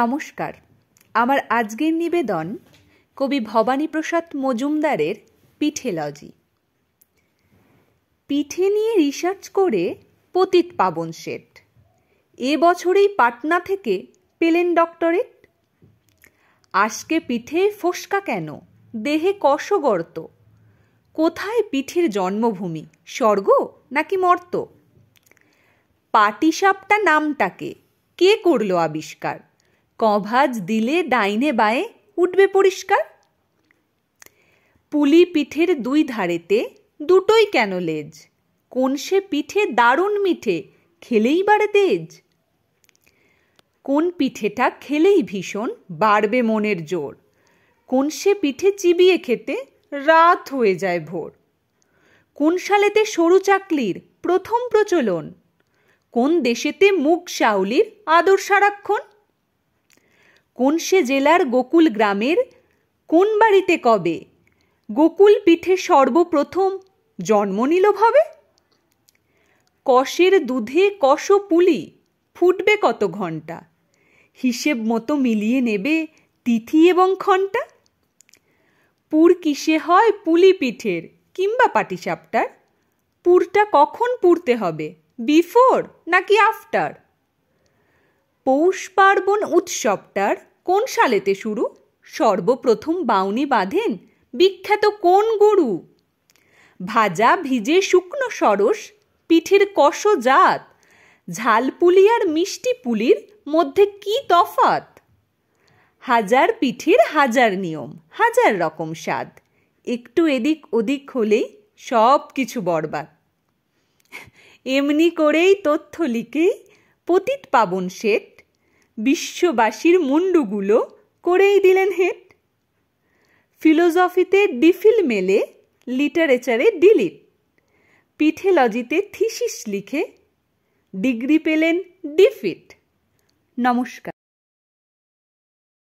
নমস্কার আমার আজকের নিবেদন কবি ভবানীপ্রসাদ মজুমদারের পিঠেলজি পিঠে নিয়ে রিসার্চ করে পতিত পাবন শেঠ এ বছরেই পাটনা থেকে পেলেন ডক্টরেট আজকে পিঠে ফোসকা কেন দেহে কষগর্ত কোথায় পিঠের জন্মভূমি স্বর্গ নাকি মর্ত পাটিসাপটা নামটাকে কে করলো আবিষ্কার কভাজ দিলে ডাইনে বায়ে উঠবে পরিষ্কার পুলি পিঠের দুই ধারেতে দুটোই কেন লেজ কোন সে পিঠে দারুণ মিঠে খেলেই বাড়ে তেজ কোন পিঠেটা খেলেই ভীষণ বাড়বে মনের জোর কোন সে পিঠে চিবিয়ে খেতে রাত হয়ে যায় ভোর কোন সালেতে সরু চাকলির প্রথম প্রচলন কোন দেশেতে মুখ শাউলির আদর সারাক্ষণ কোন সে জেলার গোকুল গ্রামের কোন বাড়িতে কবে গোকুল পিঠে সর্বপ্রথম জন্ম নিল ভাবে কষের দুধে কষ পুলি ফুটবে কত ঘন্টা হিসেব মতো মিলিয়ে নেবে তিথি এবং ঘণ্টা পুর কিসে হয় পুলি পিঠের কিংবা পাটিসাপটার পুরটা কখন পুরতে হবে বিফোর নাকি আফটার পৌষ পার্বণ উৎসবটার কোন সালেতে শুরু সর্বপ্রথম বাউনি বাঁধেন বিখ্যাত কোন গুরু ভাজা ভিজে শুকনো সরস পিঠের কষ জাত ঝাল পুলি আর মিষ্টি পুলির মধ্যে কি তফাত হাজার পিঠের হাজার নিয়ম হাজার রকম স্বাদ একটু এদিক ওদিক হলেই সব কিছু বরবাদ এমনি করেই তথ্য লিখে পতিত পাবন শেখ বিশ্ববাসীর মুন্ডুগুলো করেই দিলেন হেট ফিলোজফিতে ডিফিল মেলে লিটারেচারে ডিলিট পিথেলজিতে থিসিস লিখে ডিগ্রি পেলেন ডিফিট নমস্কার